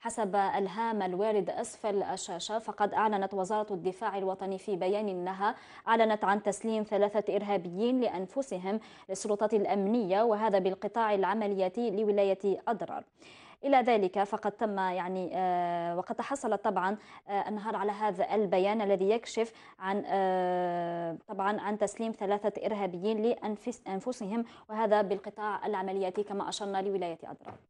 حسب الهام الوارد أسفل الشاشة فقد أعلنت وزارة الدفاع الوطني في بيان أنها أعلنت عن تسليم ثلاثة إرهابيين لأنفسهم للسلطات الأمنية وهذا بالقطاع العملياتي لولاية أدرار إلى ذلك فقد تم يعني آه، وقد تحصلت طبعا النهار آه، على هذا البيان الذي يكشف عن آه، طبعا عن تسليم ثلاثة إرهابيين لأنفسهم وهذا بالقطاع العملياتي كما أشرنا لولاية أدرار